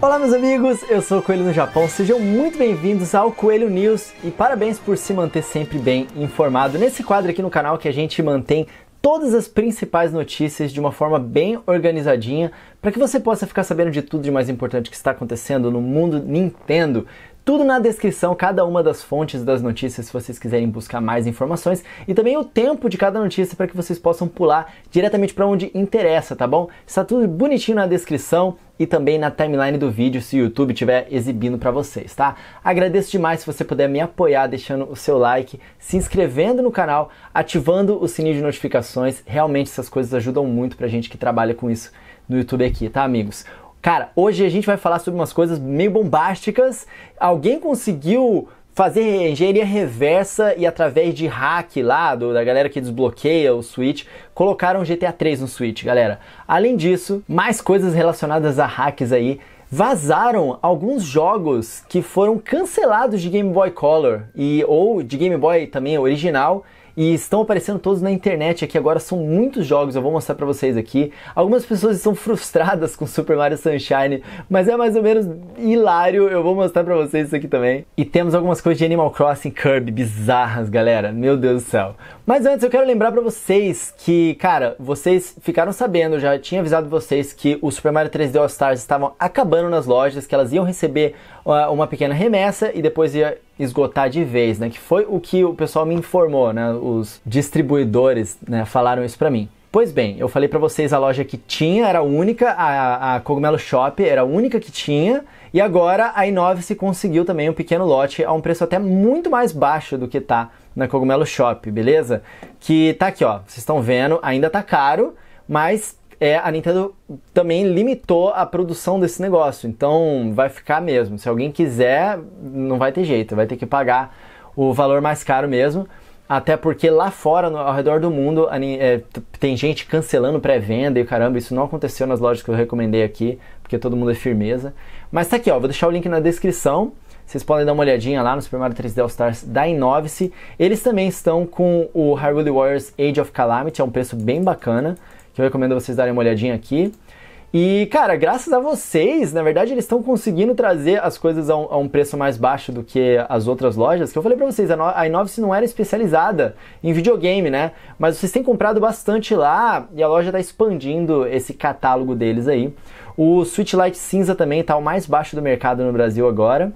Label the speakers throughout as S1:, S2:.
S1: Olá, meus amigos, eu sou o Coelho no Japão, sejam muito bem-vindos ao Coelho News e parabéns por se manter sempre bem informado. Nesse quadro aqui no canal que a gente mantém todas as principais notícias de uma forma bem organizadinha para que você possa ficar sabendo de tudo de mais importante que está acontecendo no mundo Nintendo tudo na descrição, cada uma das fontes das notícias, se vocês quiserem buscar mais informações, e também o tempo de cada notícia para que vocês possam pular diretamente para onde interessa, tá bom? Está tudo bonitinho na descrição e também na timeline do vídeo se o YouTube estiver exibindo para vocês, tá? Agradeço demais se você puder me apoiar deixando o seu like, se inscrevendo no canal, ativando o sininho de notificações. Realmente essas coisas ajudam muito a gente que trabalha com isso no YouTube aqui, tá, amigos? Cara, hoje a gente vai falar sobre umas coisas meio bombásticas. Alguém conseguiu fazer engenharia reversa e através de hack lá, do, da galera que desbloqueia o Switch, colocaram GTA 3 no Switch, galera. Além disso, mais coisas relacionadas a hacks aí vazaram alguns jogos que foram cancelados de Game Boy Color e ou de Game Boy também original e estão aparecendo todos na internet aqui agora, são muitos jogos, eu vou mostrar para vocês aqui. Algumas pessoas estão frustradas com Super Mario Sunshine, mas é mais ou menos hilário, eu vou mostrar para vocês isso aqui também. E temos algumas coisas de Animal Crossing Kirby bizarras, galera, meu Deus do céu. Mas antes eu quero lembrar para vocês que, cara, vocês ficaram sabendo, já tinha avisado vocês que o Super Mario 3D All Stars estavam acabando nas lojas, que elas iam receber ah, uma pequena remessa e depois ia esgotar de vez, né? Que foi o que o pessoal me informou, né? Os distribuidores né, falaram isso para mim. Pois bem, eu falei para vocês a loja que tinha, era a única, a, a Cogumelo Shop era a única que tinha, e agora a Inove conseguiu também um pequeno lote a um preço até muito mais baixo do que tá na Cogumelo Shop, beleza? Que tá aqui, ó, vocês estão vendo, ainda tá caro, mas é, a Nintendo também limitou a produção desse negócio. Então vai ficar mesmo. Se alguém quiser, não vai ter jeito, vai ter que pagar o valor mais caro mesmo. Até porque lá fora, no, ao redor do mundo, a, é, tem gente cancelando pré-venda e caramba, isso não aconteceu nas lojas que eu recomendei aqui, porque todo mundo é firmeza. Mas tá aqui, ó, vou deixar o link na descrição. Vocês podem dar uma olhadinha lá no Super Mario 3D All Stars da Inovis, Eles também estão com o Hyrule Warriors Age of Calamity, é um preço bem bacana que eu recomendo vocês darem uma olhadinha aqui. E, cara, graças a vocês, na verdade, eles estão conseguindo trazer as coisas a um, a um, preço mais baixo do que as outras lojas. Que eu falei pra vocês, a Inovice não era especializada em videogame, né? Mas vocês têm comprado bastante lá e a loja tá expandindo esse catálogo deles aí. O Switch Lite cinza também tá o mais baixo do mercado no Brasil agora.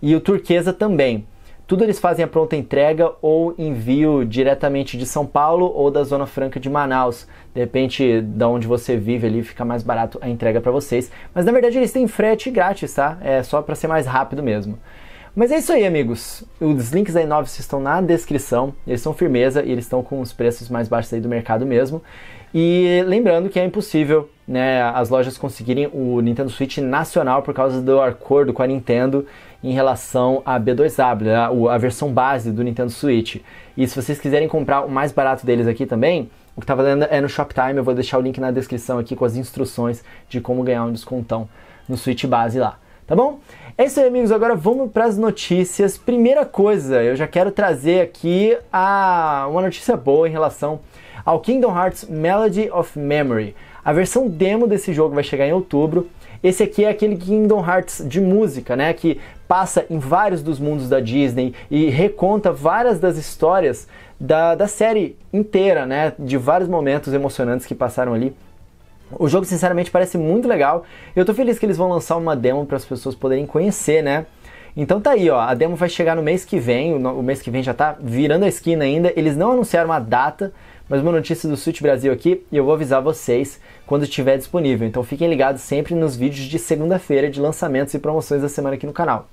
S1: E o turquesa também. Tudo eles fazem a é pronta entrega ou envio diretamente de São Paulo ou da Zona Franca de Manaus. De repente, da onde você vive ali, fica mais barato a entrega para vocês. Mas na verdade eles têm frete grátis, tá? É só para ser mais rápido mesmo. Mas é isso aí, amigos. Os links da Inovis estão na descrição. Eles são firmeza e eles estão com os preços mais baixos aí do mercado mesmo. E lembrando que é impossível né, as lojas conseguirem o Nintendo Switch nacional por causa do acordo com a Nintendo em relação à B2W, a, né? a versão base do Nintendo Switch. E se vocês quiserem comprar o mais barato deles aqui também, o que tá valendo é no Shoptime, eu vou deixar o link na descrição aqui com as instruções de como ganhar um descontão no Switch base lá, tá bom? É isso aí, amigos. Agora vamos para as notícias. Primeira coisa, eu já quero trazer aqui a uma notícia boa em relação ao Kingdom Hearts Melody of Memory. A versão demo desse jogo vai chegar em outubro esse aqui é aquele Kingdom Hearts de música, né? Que passa em vários dos mundos da Disney e reconta várias das histórias da, da série inteira, né? De vários momentos emocionantes que passaram ali. O jogo, sinceramente, parece muito legal. Eu tô feliz que eles vão lançar uma demo para as pessoas poderem conhecer, né? Então tá aí, ó, a demo vai chegar no mês que vem, o mês que vem já tá virando a esquina ainda. Eles não anunciaram a data, mais uma notícia do Switch Brasil aqui e eu vou avisar vocês quando estiver disponível. Então fiquem ligados sempre nos vídeos de segunda-feira de lançamentos e promoções da semana aqui no canal.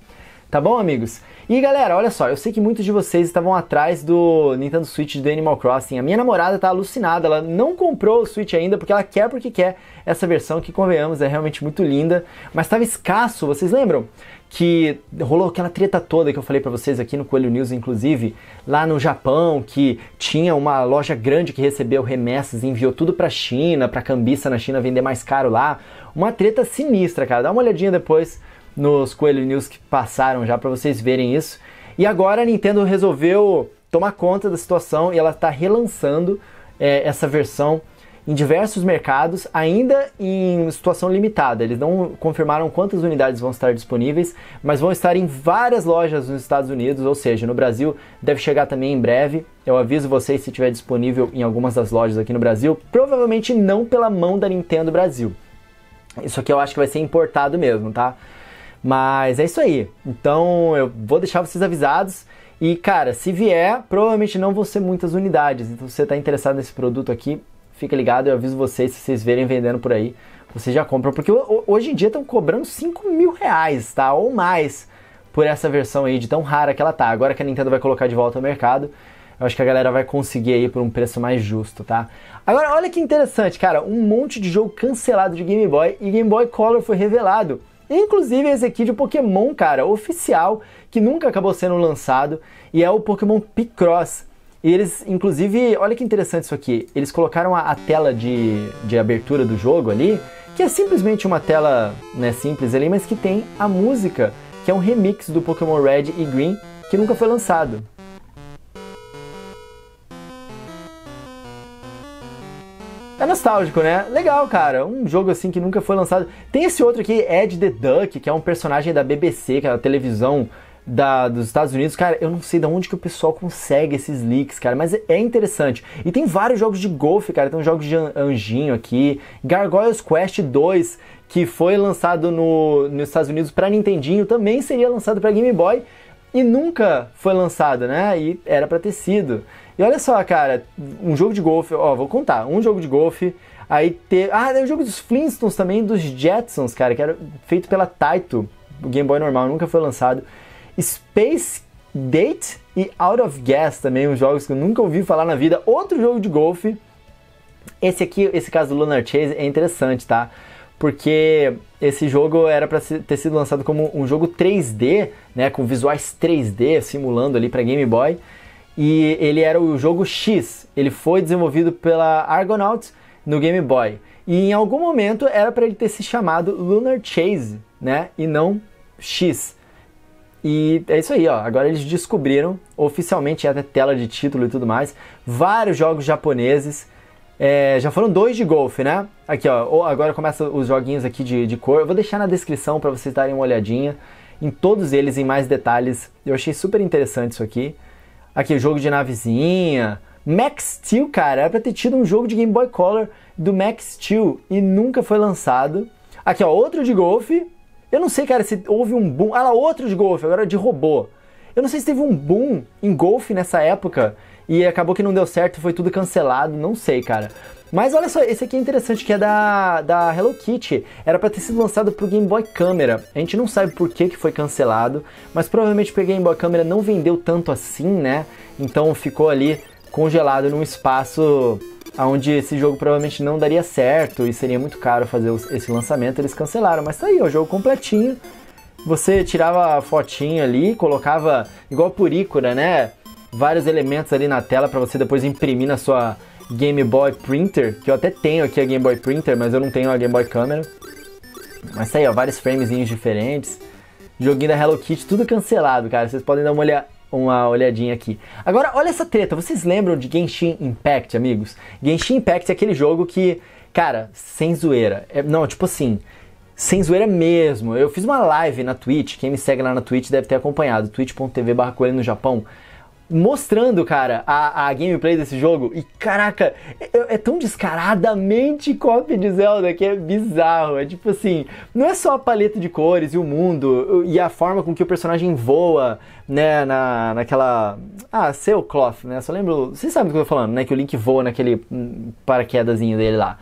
S1: Tá bom, amigos? E galera, olha só, eu sei que muitos de vocês estavam atrás do Nintendo Switch do Animal Crossing. A minha namorada tá alucinada, ela não comprou o Switch ainda porque ela quer porque quer essa versão que, convenhamos, é realmente muito linda, mas estava escasso, vocês lembram? que rolou aquela treta toda que eu falei para vocês aqui no Coelho News, inclusive, lá no Japão, que tinha uma loja grande que recebeu remessas e enviou tudo para China, para cambista na China vender mais caro lá. Uma treta sinistra, cara. Dá uma olhadinha depois nos Coelho News que passaram já para vocês verem isso. E agora a Nintendo resolveu tomar conta da situação e ela está relançando é, essa versão em diversos mercados, ainda em situação limitada. Eles não confirmaram quantas unidades vão estar disponíveis, mas vão estar em várias lojas nos Estados Unidos, ou seja, no Brasil deve chegar também em breve. Eu aviso vocês se estiver disponível em algumas das lojas aqui no Brasil, provavelmente não pela mão da Nintendo Brasil. Isso aqui eu acho que vai ser importado mesmo, tá? Mas é isso aí. Então eu vou deixar vocês avisados. E cara, se vier, provavelmente não vão ser muitas unidades. Então se você está interessado nesse produto aqui, Fica ligado, eu aviso vocês se vocês verem vendendo por aí, vocês já compram. Porque hoje em dia estão cobrando 5 mil reais, tá? Ou mais por essa versão aí de tão rara que ela tá. Agora que a Nintendo vai colocar de volta ao mercado, eu acho que a galera vai conseguir aí por um preço mais justo, tá? Agora, olha que interessante, cara, um monte de jogo cancelado de Game Boy e Game Boy Color foi revelado. Inclusive esse aqui de Pokémon, cara, oficial, que nunca acabou sendo lançado, e é o Pokémon Picross. E eles, inclusive, olha que interessante isso aqui. Eles colocaram a, a tela de, de abertura do jogo ali, que é simplesmente uma tela né, simples ali, mas que tem a música, que é um remix do Pokémon Red e Green, que nunca foi lançado. É nostálgico, né? Legal, cara. Um jogo assim que nunca foi lançado. Tem esse outro aqui, Ed the Duck, que é um personagem da BBC, que é a televisão da, dos Estados Unidos, cara, eu não sei de onde que o pessoal consegue esses leaks, cara, mas é interessante. E tem vários jogos de golfe, cara, tem um jogos de anjinho aqui, Gargoyles Quest 2, que foi lançado no, nos Estados Unidos para Nintendinho, também seria lançado para Game Boy e nunca foi lançado, né? E era para ter sido. E olha só, cara, um jogo de golfe, ó, vou contar, um jogo de golfe, aí teve, ah, tem o jogo dos Flintstones também, dos Jetsons, cara, que era feito pela Taito, o Game Boy normal nunca foi lançado. Space Date e Out of Gas também, uns jogos que eu nunca ouvi falar na vida. Outro jogo de golfe. Esse aqui, esse caso do Lunar Chase é interessante, tá? Porque esse jogo era para ter sido lançado como um jogo 3D, né, com visuais 3D simulando ali para Game Boy. E ele era o jogo X. Ele foi desenvolvido pela Argonauts no Game Boy. E em algum momento era para ele ter se chamado Lunar Chase, né, e não X. E é isso aí, ó. Agora eles descobriram, oficialmente é até tela de título e tudo mais, vários jogos japoneses. É, já foram dois de golfe, né? Aqui, ó. Agora começa os joguinhos aqui de, de cor. Eu vou deixar na descrição para vocês darem uma olhadinha em todos eles em mais detalhes. Eu achei super interessante isso aqui. Aqui, o jogo de navezinha. Max Steel, cara, era pra ter tido um jogo de Game Boy Color do Max Steel e nunca foi lançado. Aqui, ó, outro de golfe, eu não sei, cara, se houve um boom. Ah lá, outro de golfe, agora de robô. Eu não sei se teve um boom em golfe nessa época e acabou que não deu certo, foi tudo cancelado, não sei, cara. Mas olha só, esse aqui é interessante, que é da, da Hello Kitty. Era para ter sido lançado pro Game Boy Camera. A gente não sabe por que, que foi cancelado, mas provavelmente porque Game Boy Camera não vendeu tanto assim, né? Então ficou ali congelado num espaço onde esse jogo provavelmente não daria certo e seria muito caro fazer esse lançamento, eles cancelaram. Mas tá aí, o é jogo completinho. Você tirava a fotinha ali, colocava igual ícora, né? Vários elementos ali na tela para você depois imprimir na sua Game Boy Printer, que eu até tenho aqui a Game Boy Printer, mas eu não tenho a Game Boy Camera. Mas tá aí, ó, vários framezinhos diferentes. Joguinho da Hello Kitty, tudo cancelado, cara. Vocês podem dar uma olhada uma olhadinha aqui. Agora, olha essa treta. Vocês lembram de Genshin Impact, amigos? Genshin Impact é aquele jogo que, cara, sem zoeira. É, não, tipo assim, sem zoeira mesmo. Eu fiz uma live na Twitch, quem me segue lá na Twitch deve ter acompanhado, twitch.tv coelho no Japão mostrando, cara, a, a gameplay desse jogo. E caraca, é, é, tão descaradamente copy de Zelda que é bizarro. É tipo assim, não é só a paleta de cores e o mundo e a forma com que o personagem voa, né, na, naquela. Ah, seu cloth, né? Só lembro. Vocês sabem do que eu tô falando, né? Que o Link voa naquele hum, paraquedazinho dele lá.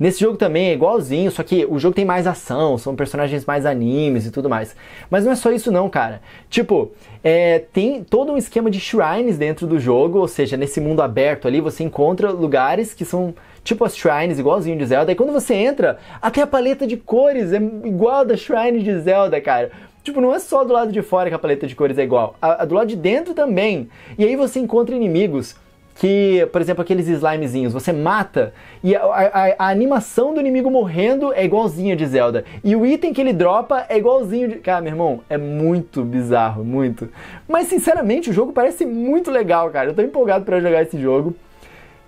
S1: Nesse jogo também é igualzinho, só que o jogo tem mais ação, são personagens mais animes e tudo mais. Mas não é só isso não, cara. Tipo, é, tem todo um esquema de shrines dentro do jogo, ou seja, nesse mundo aberto ali você encontra lugares que são tipo as shrines, igualzinho de Zelda. E quando você entra, até a paleta de cores é igual da shrine de Zelda, cara. Tipo, não é só do lado de fora que a paleta de cores é igual, a, a do lado de dentro também. E aí você encontra inimigos que, por exemplo, aqueles slimezinhos, você mata e a, a, a, animação do inimigo morrendo é igualzinha de Zelda. E o item que ele dropa é igualzinho de. Cara, meu irmão, é muito bizarro, muito. Mas sinceramente, o jogo parece muito legal, cara. Eu tô empolgado para jogar esse jogo.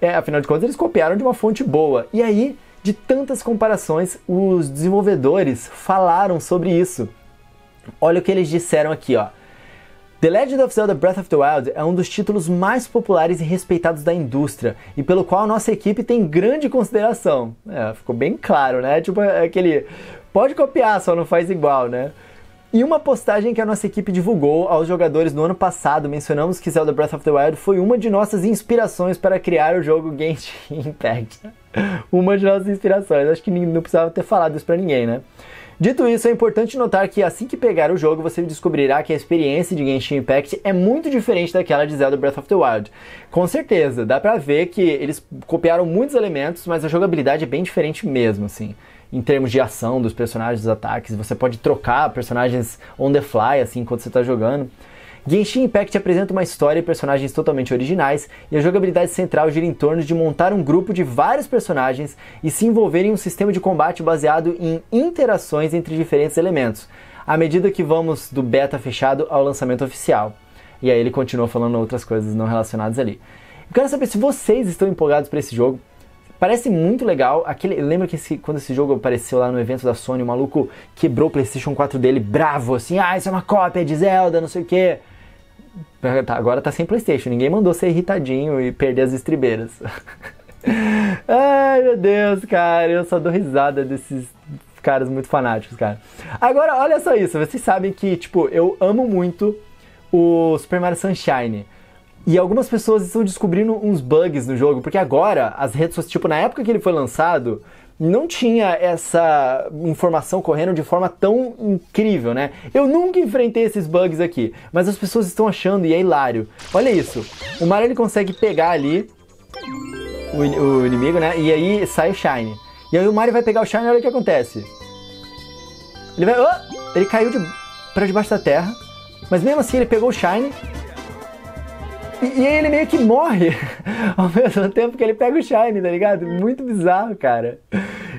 S1: É, afinal de contas, eles copiaram de uma fonte boa. E aí, de tantas comparações, os desenvolvedores falaram sobre isso. Olha o que eles disseram aqui, ó. The Legend of Zelda Breath of the Wild é um dos títulos mais populares e respeitados da indústria e pelo qual a nossa equipe tem grande consideração. É, ficou bem claro, né? Tipo é aquele pode copiar, só não faz igual, né? E uma postagem que a nossa equipe divulgou aos jogadores no ano passado, mencionamos que Zelda Breath of the Wild foi uma de nossas inspirações para criar o jogo Genshin Impact. uma de nossas inspirações. Acho que não precisava ter falado isso para ninguém, né? Dito isso, é importante notar que assim que pegar o jogo, você descobrirá que a experiência de Genshin Impact é muito diferente daquela de Zelda Breath of the Wild. Com certeza, dá pra ver que eles copiaram muitos elementos, mas a jogabilidade é bem diferente mesmo, assim em termos de ação dos personagens, dos ataques. Você pode trocar personagens on the fly, assim, enquanto você está jogando. Genshin Impact apresenta uma história e personagens totalmente originais, e a jogabilidade central gira em torno de montar um grupo de vários personagens e se envolver em um sistema de combate baseado em interações entre diferentes elementos, à medida que vamos do beta fechado ao lançamento oficial. E aí ele continua falando outras coisas não relacionadas ali. Eu quero saber se vocês estão empolgados para esse jogo. Parece muito legal. Aquele, lembra que esse, quando esse jogo apareceu lá no evento da Sony, o maluco quebrou o PlayStation 4 dele bravo, assim: "Ah, isso é uma cópia de Zelda, não sei o quê". Tá, agora tá sem Playstation, ninguém mandou ser irritadinho e perder as estribeiras. Ai meu Deus, cara, eu só dou risada desses caras muito fanáticos, cara. Agora, olha só isso, vocês sabem que, tipo, eu amo muito o Super Mario Sunshine. E algumas pessoas estão descobrindo uns bugs no jogo, porque agora as redes sociais, tipo, na época que ele foi lançado, não tinha essa informação correndo de forma tão incrível, né? Eu nunca enfrentei esses bugs aqui, mas as pessoas estão achando e é hilário. Olha isso, o Mario ele consegue pegar ali o, o inimigo, né? E aí sai o Shine. E aí o Mario vai pegar o Shine e olha o que acontece. Ele vai... Oh! Ele caiu de, pra debaixo da terra, mas mesmo assim ele pegou o Shine e, e ele meio que morre ao mesmo tempo que ele pega o Shine, tá ligado? Muito bizarro, cara.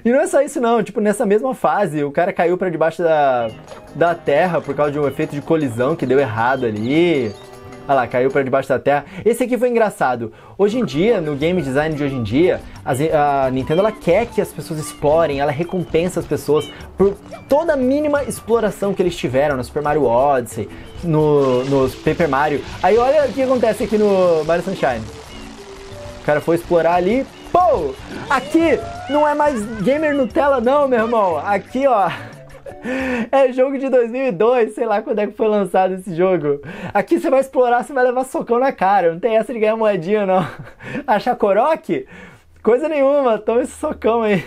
S1: E não é só isso não, tipo, nessa mesma fase, o cara caiu para debaixo da, da terra por causa de um efeito de colisão que deu errado ali. Olha lá, caiu para debaixo da terra. Esse aqui foi engraçado. Hoje em dia, no game design de hoje em dia, a, Nintendo ela quer que as pessoas explorem, ela recompensa as pessoas por toda a mínima exploração que eles tiveram no Super Mario Odyssey, no, no Paper Mario. Aí olha o que acontece aqui no Mario Sunshine. O cara foi explorar ali, pô! Aqui não é mais gamer Nutella não, meu irmão. Aqui, ó é jogo de 2002, sei lá quando é que foi lançado esse jogo. Aqui você vai explorar, você vai levar socão na cara. Não tem essa de ganhar moedinha, não. Achar coroque? Coisa nenhuma, toma esse socão aí.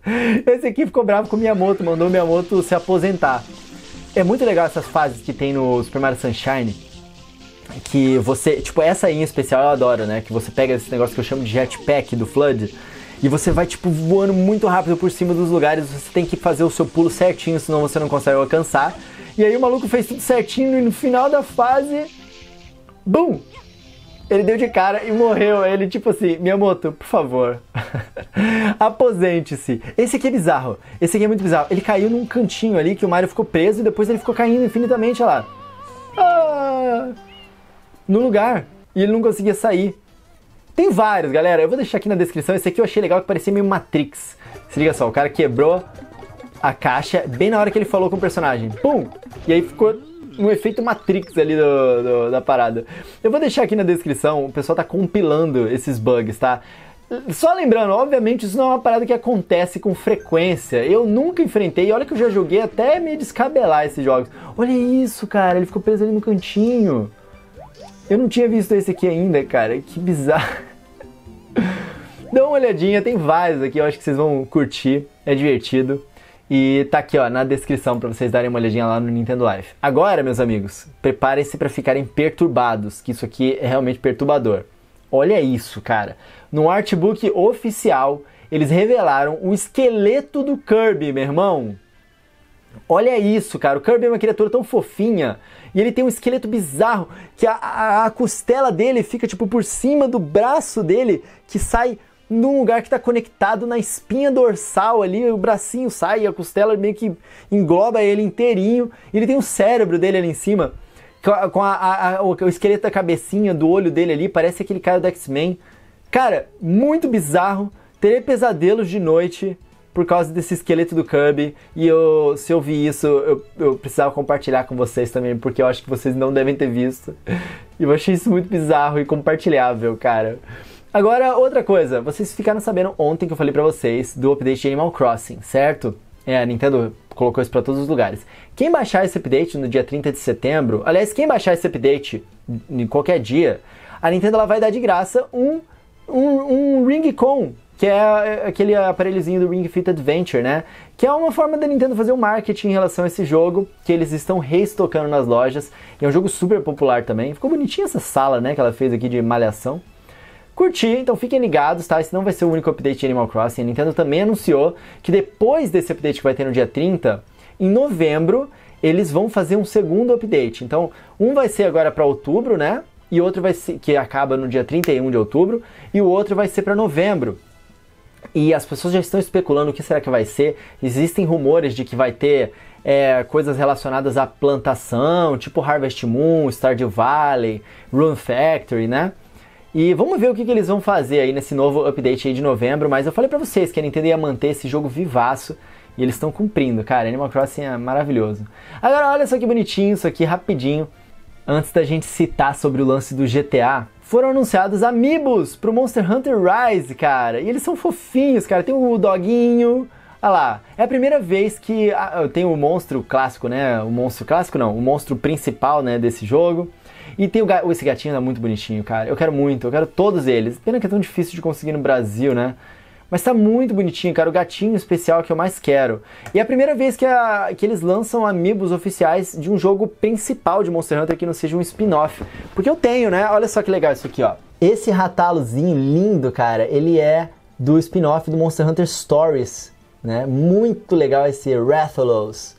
S1: Esse aqui ficou bravo com Miyamoto, mandou Miyamoto se aposentar. É muito legal essas fases que tem no Super Mario Sunshine. Que você, tipo, essa aí em especial eu adoro, né? Que você pega esse negócio que eu chamo de jetpack do Flood e você vai tipo voando muito rápido por cima dos lugares, você tem que fazer o seu pulo certinho, senão você não consegue alcançar. E aí o maluco fez tudo certinho e no final da fase, bum, ele deu de cara e morreu. Ele, tipo assim, minha moto, por favor, aposente-se. Esse aqui é bizarro. Esse aqui é muito bizarro. Ele caiu num cantinho ali que o Mario ficou preso e depois ele ficou caindo infinitamente, olha lá. Ah, no lugar. E ele não conseguia sair. Tem vários, galera. Eu vou deixar aqui na descrição. Esse aqui eu achei legal, que parecia meio Matrix. Se liga só, o cara quebrou a caixa bem na hora que ele falou com o personagem. Pum! E aí ficou um efeito Matrix ali do, do, da parada. Eu vou deixar aqui na descrição, o pessoal tá compilando esses bugs, tá? Só lembrando, obviamente isso não é uma parada que acontece com frequência. Eu nunca enfrentei, olha que eu já joguei até me descabelar esses jogos. Olha isso, cara, ele ficou preso ali no cantinho. Eu não tinha visto esse aqui ainda, cara. Que bizarro. Dá uma olhadinha, tem vários aqui, eu acho que vocês vão curtir, é divertido. E tá aqui, ó, na descrição para vocês darem uma olhadinha lá no Nintendo Live. Agora, meus amigos, preparem-se para ficarem perturbados, que isso aqui é realmente perturbador. Olha isso, cara. No artbook oficial, eles revelaram o esqueleto do Kirby, meu irmão. Olha isso, cara. O Kirby é uma criatura tão fofinha. E ele tem um esqueleto bizarro que a, a, a costela dele fica tipo por cima do braço dele que sai num lugar que está conectado na espinha dorsal ali, o bracinho sai, a costela meio que engloba ele inteirinho. E ele tem o cérebro dele ali em cima, com a, o esqueleto da cabecinha, do olho dele ali, parece aquele cara do X-Men. Cara, muito bizarro. Terei pesadelos de noite por causa desse esqueleto do Kirby. E eu, se eu vi isso, eu, eu precisava compartilhar com vocês também, porque eu acho que vocês não devem ter visto. E eu achei isso muito bizarro e compartilhável, cara. Agora, outra coisa, vocês ficaram sabendo ontem que eu falei para vocês do update de Animal Crossing, certo? É, a Nintendo colocou isso para todos os lugares. Quem baixar esse update no dia 30 de setembro, aliás, quem baixar esse update em qualquer dia, a Nintendo ela vai dar de graça um, um, um Ring Con que é, é aquele aparelhozinho do Ring Fit Adventure, né? Que é uma forma da Nintendo fazer um marketing em relação a esse jogo, que eles estão reestocando nas lojas. E é um jogo super popular também. Ficou bonitinha essa sala, né, que ela fez aqui de malhação. Curti, então fiquem ligados, tá? Esse não vai ser o único update de Animal Crossing. A Nintendo também anunciou que depois desse update que vai ter no dia 30, em novembro, eles vão fazer um segundo update. Então, um vai ser agora para outubro, né? E outro vai ser que acaba no dia 31 de outubro, e o outro vai ser para novembro. E as pessoas já estão especulando o que será que vai ser. Existem rumores de que vai ter é, coisas relacionadas à plantação, tipo Harvest Moon, Stardew Valley, Rune Factory, né? E vamos ver o que, que, eles vão fazer aí nesse novo update de novembro, mas eu falei para vocês que a Nintendo ia manter esse jogo vivaço e eles estão cumprindo, cara. Animal Crossing é maravilhoso. Agora olha só que bonitinho isso aqui, rapidinho. Antes da gente citar sobre o lance do GTA, foram anunciados amiibos pro Monster Hunter Rise, cara. E eles são fofinhos, cara. Tem o doguinho. Olha lá, é a primeira vez que ah, tem o monstro clássico, né? O monstro clássico não, o monstro principal, né, desse jogo. E tem o ga... esse gatinho tá muito bonitinho, cara. Eu quero muito, eu quero todos eles. Pena que é tão difícil de conseguir no Brasil, né? Mas tá muito bonitinho, cara. O gatinho especial que eu mais quero. E é a primeira vez que, a, que eles lançam amigos oficiais de um jogo principal de Monster Hunter que não seja um spin-off. Porque eu tenho, né? Olha só que legal isso aqui, ó. Esse ratalozinho lindo, cara, ele é do spin-off do Monster Hunter Stories, né? Muito legal esse Rathalos.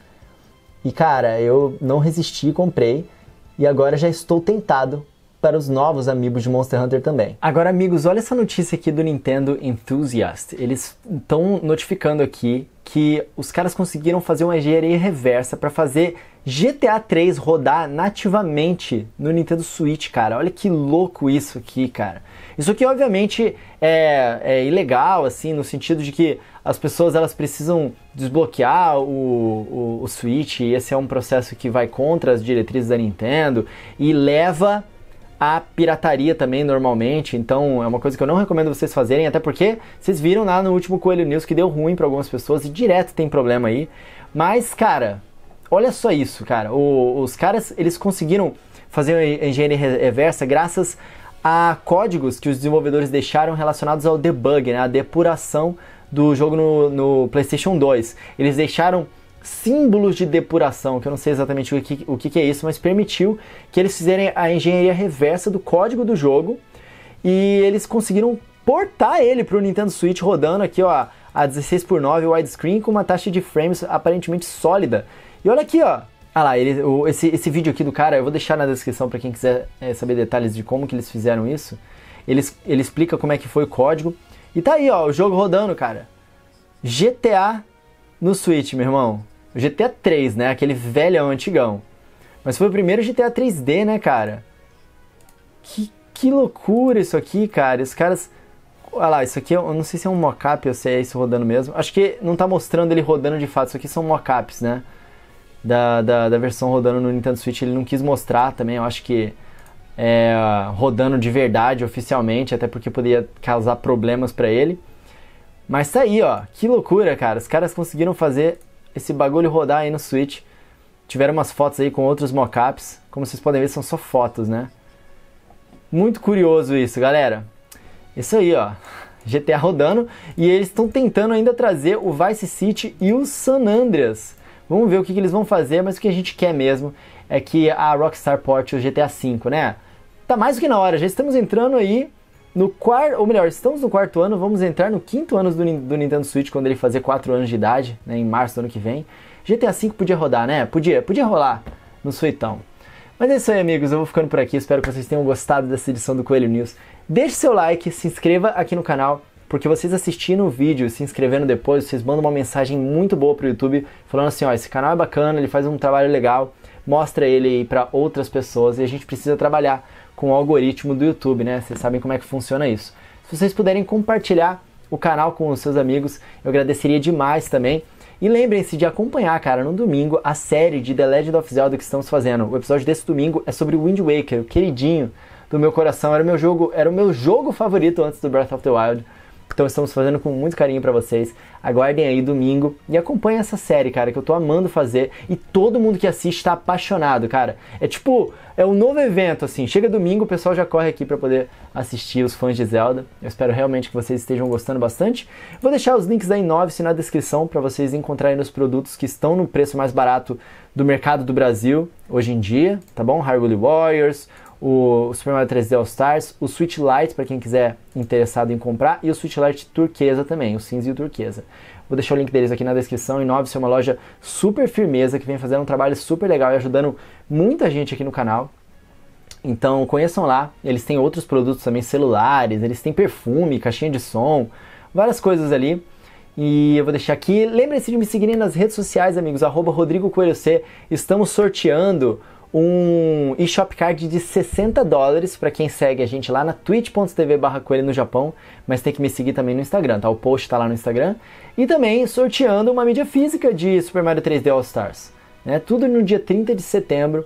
S1: E cara, eu não resisti, comprei e agora já estou tentado para os novos amigos de Monster Hunter também. Agora, amigos, olha essa notícia aqui do Nintendo Enthusiast. Eles estão notificando aqui que os caras conseguiram fazer uma engenharia reversa para fazer GTA 3 rodar nativamente no Nintendo Switch, cara. Olha que louco isso aqui, cara. Isso aqui obviamente é, é ilegal, assim, no sentido de que as pessoas elas precisam desbloquear o, o, o Switch. E esse é um processo que vai contra as diretrizes da Nintendo e leva a pirataria também normalmente, então é uma coisa que eu não recomendo vocês fazerem, até porque vocês viram lá no último Coelho News que deu ruim para algumas pessoas e direto tem problema aí. Mas, cara, olha só isso, cara. O, os caras, eles conseguiram fazer a engenharia reversa graças a códigos que os desenvolvedores deixaram relacionados ao debug, né, a depuração do jogo no, no PlayStation 2. Eles deixaram símbolos de depuração, que eu não sei exatamente o que, o que é isso, mas permitiu que eles fizerem a engenharia reversa do código do jogo e eles conseguiram portar ele para o Nintendo Switch rodando aqui ó, a 16 por 9 widescreen com uma taxa de frames aparentemente sólida. E olha aqui, ó. Ah lá, ele, o, esse, esse vídeo aqui do cara, eu vou deixar na descrição para quem quiser é, saber detalhes de como que eles fizeram isso. Ele, ele explica como é que foi o código. E tá aí, ó, o jogo rodando, cara. GTA no Switch, meu irmão. O GTA 3, né? Aquele velhão antigão. Mas foi o primeiro GTA 3D, né, cara? Que, que loucura isso aqui, cara. Os caras. Olha lá, isso aqui é eu não sei se é um mockup ou se é isso rodando mesmo. Acho que não tá mostrando ele rodando de fato. Isso aqui são mockups, né? Da, da, da versão rodando no Nintendo Switch. Ele não quis mostrar também. Eu acho que é, rodando de verdade oficialmente, até porque poderia causar problemas para ele. Mas tá aí, ó. Que loucura, cara. Os caras conseguiram fazer esse bagulho rodar aí no Switch. Tiveram umas fotos aí com outros mockups. Como vocês podem ver, são só fotos, né? Muito curioso isso, galera. Isso aí, ó. GTA rodando e eles estão tentando ainda trazer o Vice City e o San Andreas. Vamos ver o que, que, eles vão fazer, mas o que a gente quer mesmo é que a Rockstar porte o GTA V, né? Tá mais do que na hora, já estamos entrando aí no quarto, ou melhor, estamos no quarto ano, vamos entrar no quinto ano do, do Nintendo Switch quando ele fazer 4 anos de idade, né, em março do ano que vem. GTA V podia rodar, né? Podia, podia rolar no Switchão. Mas é isso aí, amigos. Eu vou ficando por aqui. Espero que vocês tenham gostado dessa edição do Coelho News. Deixe seu like, se inscreva aqui no canal, porque vocês assistindo o vídeo, se inscrevendo depois, vocês mandam uma mensagem muito boa pro YouTube, falando assim, ó, esse canal é bacana, ele faz um trabalho legal, mostra ele aí para outras pessoas e a gente precisa trabalhar com o algoritmo do YouTube, né? Vocês sabem como é que funciona isso. Se vocês puderem compartilhar o canal com os seus amigos, eu agradeceria demais também. E lembrem-se de acompanhar, cara, no domingo a série de The Legend of Zelda que estamos fazendo. O episódio desse domingo é sobre Wind Waker, o queridinho do meu coração. Era o meu jogo, era o meu jogo favorito antes do Breath of the Wild. Então estamos fazendo com muito carinho para vocês. Aguardem aí domingo e acompanhem essa série, cara, que eu tô amando fazer e todo mundo que assiste tá apaixonado, cara. É tipo, é um novo evento assim. Chega domingo, o pessoal já corre aqui para poder assistir os fãs de Zelda. Eu espero realmente que vocês estejam gostando bastante. Vou deixar os links da Inovice na descrição para vocês encontrarem os produtos que estão no preço mais barato do mercado do Brasil hoje em dia, tá bom? Hyrule Warriors, o Super Mario 3D All Stars, o Switch Lite para quem quiser interessado em comprar e o Switch Lite turquesa também, o cinza e o turquesa. Vou deixar o link deles aqui na descrição. Inove é uma loja super firmeza que vem fazendo um trabalho super legal e ajudando muita gente aqui no canal. Então conheçam lá, eles têm outros produtos também, celulares, eles têm perfume, caixinha de som, várias coisas ali. E eu vou deixar aqui. Lembre-se de me seguirem nas redes sociais, amigos, arroba Rodrigo Coelho C. Estamos sorteando um eShop Card de 60 dólares para quem segue a gente lá na twitch.tv barra coelho no Japão, mas tem que me seguir também no Instagram, tá? O post tá lá no Instagram. E também sorteando uma mídia física de Super Mario 3D All Stars, né? Tudo no dia 30 de setembro.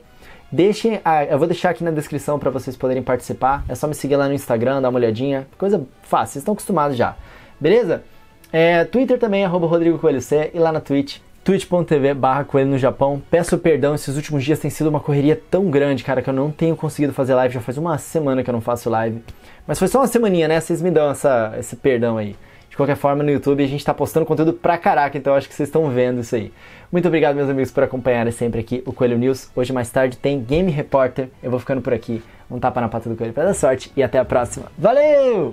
S1: Deixem, a, eu vou deixar aqui na descrição para vocês poderem participar. É só me seguir lá no Instagram, dar uma olhadinha. Coisa fácil, vocês estão acostumados já. Beleza? É, Twitter também, arroba Rodrigo Coelho C, e lá na Twitch, twitch.tv barra Coelho no Japão. Peço perdão, esses últimos dias tem sido uma correria tão grande, cara, que eu não tenho conseguido fazer live. Já faz uma semana que eu não faço live. Mas foi só uma semaninha, né? Vocês me dão essa, esse perdão aí. De qualquer forma, no YouTube a gente tá postando conteúdo pra caraca, então acho que vocês estão vendo isso aí. Muito obrigado, meus amigos, por acompanharem sempre aqui o Coelho News. Hoje, mais tarde, tem Game reporter Eu vou ficando por aqui. Um tapa na pata do coelho pra dar sorte e até a próxima. Valeu!